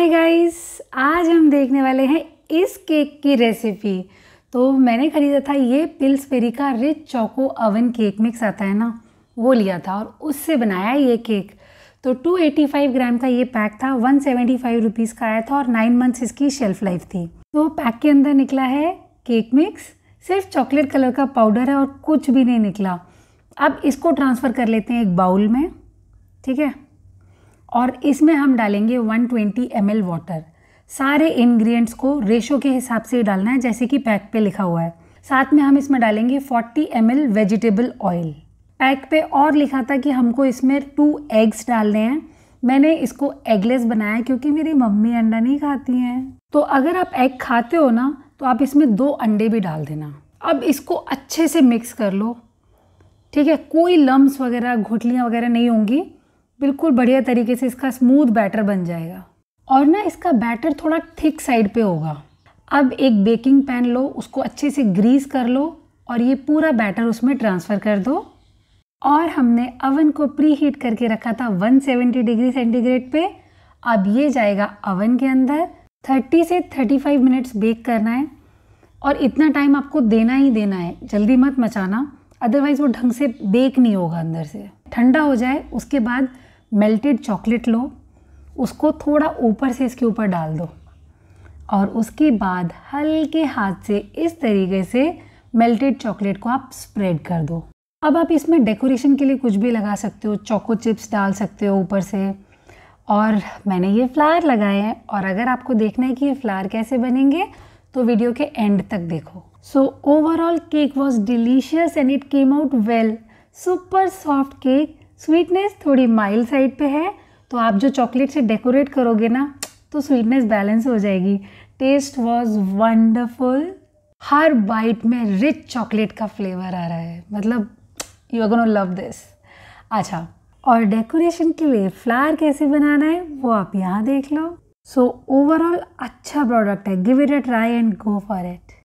hi guys आज हम देखने वाले हैं इस केक की रेसिपी तो मैंने ख़रीदा था ये पिल्स पेरी का rich choco oven cake mix आता है ना वो लिया था और उससे बनाया ये केक तो 285 ग्राम का ये पैक था 175 सेवेंटी का आया था और नाइन मंथ्स इसकी शेल्फ़ लाइफ थी तो पैक के अंदर निकला है केक मिक्स सिर्फ चॉकलेट कलर का पाउडर है और कुछ भी नहीं निकला अब इसको ट्रांसफ़र कर लेते हैं एक बाउल में ठीक है और इसमें हम डालेंगे 120 ट्वेंटी वाटर सारे इंग्रेडिएंट्स को रेशो के हिसाब से डालना है जैसे कि पैक पे लिखा हुआ है साथ में हम इसमें डालेंगे 40 एम वेजिटेबल ऑयल पैक पे और लिखा था कि हमको इसमें टू एग्स डालने हैं मैंने इसको एगलेस बनाया क्योंकि मेरी मम्मी अंडा नहीं खाती हैं तो अगर आप एग खाते हो ना तो आप इसमें दो अंडे भी डाल देना अब इसको अच्छे से मिक्स कर लो ठीक है कोई लम्ब वगैरह घुटलियाँ वगैरह नहीं होंगी बिल्कुल बढ़िया तरीके से इसका स्मूथ बैटर बन जाएगा और ना इसका बैटर थोड़ा थिक साइड पे होगा अब एक बेकिंग पैन लो उसको अच्छे से ग्रीस कर लो और ये पूरा बैटर उसमें ट्रांसफ़र कर दो और हमने अवन को प्री हीट करके रखा था 170 डिग्री सेंटीग्रेड पे अब ये जाएगा अवन के अंदर 30 से 35 मिनट्स बेक करना है और इतना टाइम आपको देना ही देना है जल्दी मत मचाना अदरवाइज़ वो ढंग से बेक नहीं होगा अंदर से ठंडा हो जाए उसके बाद मेल्टेड चॉकलेट लो उसको थोड़ा ऊपर से इसके ऊपर डाल दो और उसके बाद हल्के हाथ से इस तरीके से मेल्टेड चॉकलेट को आप स्प्रेड कर दो अब आप इसमें डेकोरेशन के लिए कुछ भी लगा सकते हो चोको चिप्स डाल सकते हो ऊपर से और मैंने ये फ्लावर लगाए हैं और अगर आपको देखना है कि ये फ्लावर कैसे बनेंगे तो वीडियो के एंड तक देखो so overall cake was delicious and it came out well super soft cake sweetness थोड़ी माइल्ड साइड पे है तो आप जो चॉकलेट से डेकोरेट करोगे ना तो स्वीटनेस बैलेंस हो जाएगी टेस्ट वॉज वंडरफुल हर बाइट में रिच चॉकलेट का फ्लेवर आ रहा है मतलब you are go love this अच्छा और डेकोरेशन के लिए फ्लावर कैसे बनाना है वो आप यहाँ देख लो सो so, ओवरऑल अच्छा प्रोडक्ट है give it a try and go for it